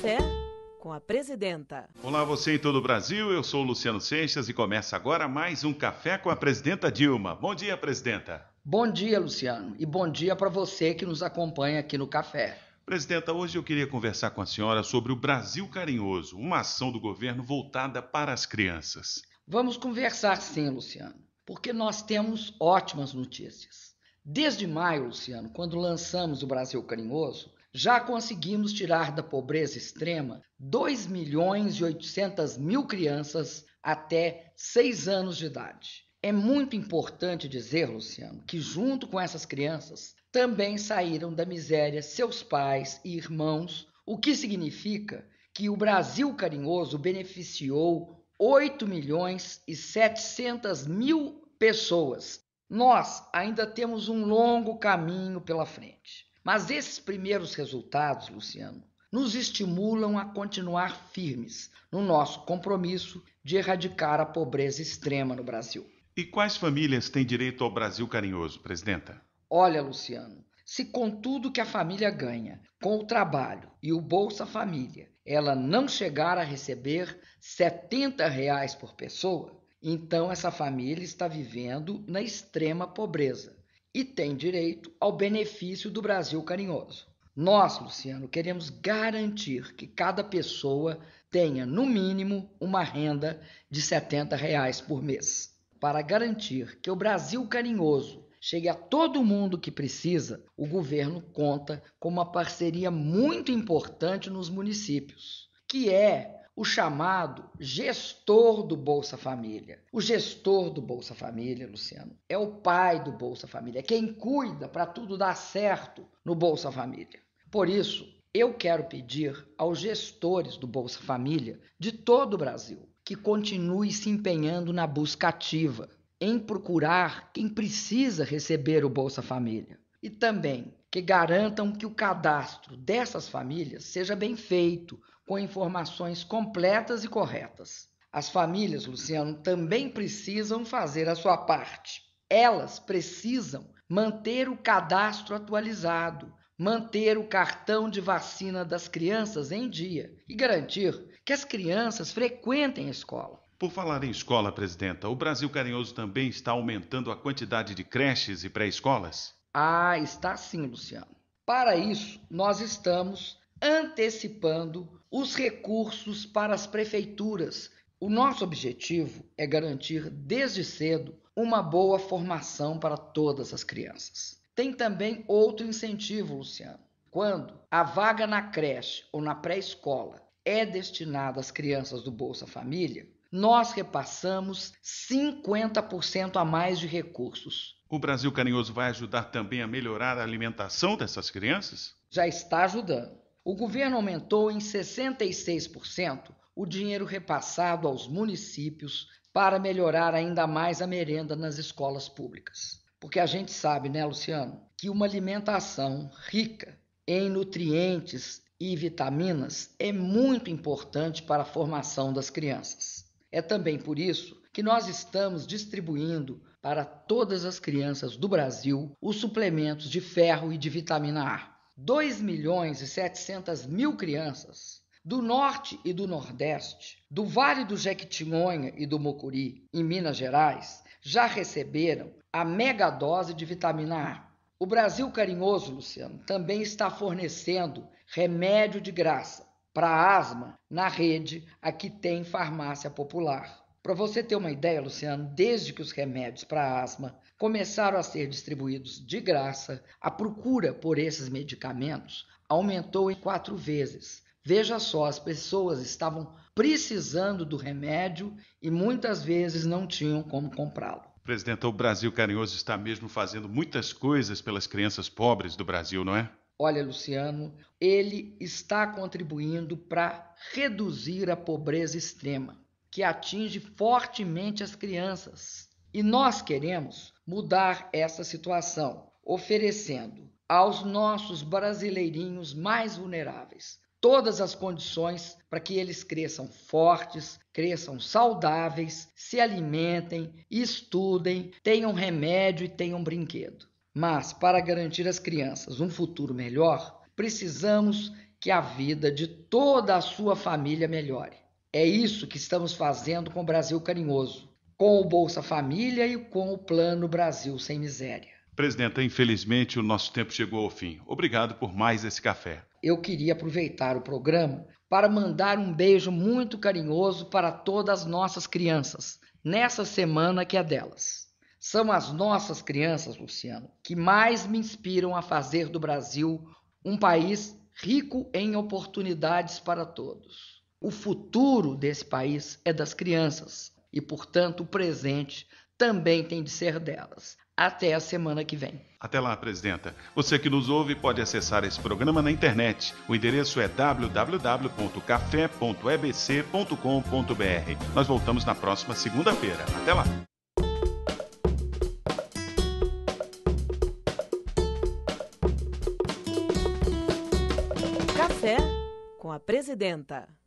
Café com a presidenta. Olá, você em todo o Brasil. Eu sou Luciano Seixas e começa agora mais um Café com a presidenta Dilma. Bom dia, presidenta. Bom dia, Luciano, e bom dia para você que nos acompanha aqui no Café. Presidenta, hoje eu queria conversar com a senhora sobre o Brasil Carinhoso, uma ação do governo voltada para as crianças. Vamos conversar sim, Luciano, porque nós temos ótimas notícias. Desde maio, Luciano, quando lançamos o Brasil Carinhoso, já conseguimos tirar da pobreza extrema 2 milhões e 800 mil crianças até 6 anos de idade. É muito importante dizer, Luciano, que junto com essas crianças também saíram da miséria seus pais e irmãos, o que significa que o Brasil carinhoso beneficiou 8 milhões e 700 mil pessoas. Nós ainda temos um longo caminho pela frente. Mas esses primeiros resultados, Luciano, nos estimulam a continuar firmes no nosso compromisso de erradicar a pobreza extrema no Brasil. E quais famílias têm direito ao Brasil carinhoso, presidenta? Olha, Luciano, se com tudo que a família ganha, com o trabalho e o Bolsa Família, ela não chegar a receber R$ 70 reais por pessoa, então essa família está vivendo na extrema pobreza e tem direito ao benefício do Brasil carinhoso. Nós, Luciano, queremos garantir que cada pessoa tenha, no mínimo, uma renda de R$ 70 reais por mês. Para garantir que o Brasil carinhoso chegue a todo mundo que precisa, o governo conta com uma parceria muito importante nos municípios, que é o chamado gestor do Bolsa Família. O gestor do Bolsa Família, Luciano, é o pai do Bolsa Família, é quem cuida para tudo dar certo no Bolsa Família. Por isso, eu quero pedir aos gestores do Bolsa Família de todo o Brasil que continue se empenhando na busca ativa em procurar quem precisa receber o Bolsa Família e também que garantam que o cadastro dessas famílias seja bem feito, com informações completas e corretas. As famílias, Luciano, também precisam fazer a sua parte. Elas precisam manter o cadastro atualizado, manter o cartão de vacina das crianças em dia e garantir que as crianças frequentem a escola. Por falar em escola, presidenta, o Brasil Carinhoso também está aumentando a quantidade de creches e pré-escolas? Ah, está sim, Luciano. Para isso, nós estamos antecipando os recursos para as prefeituras. O nosso objetivo é garantir desde cedo uma boa formação para todas as crianças. Tem também outro incentivo, Luciano. Quando a vaga na creche ou na pré-escola é destinada às crianças do Bolsa Família, nós repassamos 50% a mais de recursos o Brasil Carinhoso vai ajudar também a melhorar a alimentação dessas crianças? Já está ajudando. O governo aumentou em 66% o dinheiro repassado aos municípios para melhorar ainda mais a merenda nas escolas públicas. Porque a gente sabe, né, Luciano, que uma alimentação rica em nutrientes e vitaminas é muito importante para a formação das crianças. É também por isso que nós estamos distribuindo para todas as crianças do Brasil os suplementos de ferro e de vitamina A. 2 milhões e 700 mil crianças do norte e do nordeste, do Vale do Jequitinhonha e do Mocuri, em Minas Gerais, já receberam a mega dose de vitamina A. O Brasil Carinhoso, Luciano, também está fornecendo remédio de graça para asma na rede a que tem farmácia popular. Para você ter uma ideia, Luciano, desde que os remédios para asma começaram a ser distribuídos de graça, a procura por esses medicamentos aumentou em quatro vezes. Veja só, as pessoas estavam precisando do remédio e muitas vezes não tinham como comprá-lo. Presidenta, o Brasil Carinhoso está mesmo fazendo muitas coisas pelas crianças pobres do Brasil, não é? Olha, Luciano, ele está contribuindo para reduzir a pobreza extrema que atinge fortemente as crianças. E nós queremos mudar essa situação, oferecendo aos nossos brasileirinhos mais vulneráveis todas as condições para que eles cresçam fortes, cresçam saudáveis, se alimentem, estudem, tenham remédio e tenham brinquedo. Mas para garantir às crianças um futuro melhor, precisamos que a vida de toda a sua família melhore. É isso que estamos fazendo com o Brasil Carinhoso, com o Bolsa Família e com o Plano Brasil Sem Miséria. Presidenta, infelizmente o nosso tempo chegou ao fim. Obrigado por mais esse café. Eu queria aproveitar o programa para mandar um beijo muito carinhoso para todas as nossas crianças, nessa semana que é delas. São as nossas crianças, Luciano, que mais me inspiram a fazer do Brasil um país rico em oportunidades para todos. O futuro desse país é das crianças e, portanto, o presente também tem de ser delas. Até a semana que vem. Até lá, presidenta. Você que nos ouve pode acessar esse programa na internet. O endereço é www.café.ebc.com.br. Nós voltamos na próxima segunda-feira. Até lá. Café com a presidenta.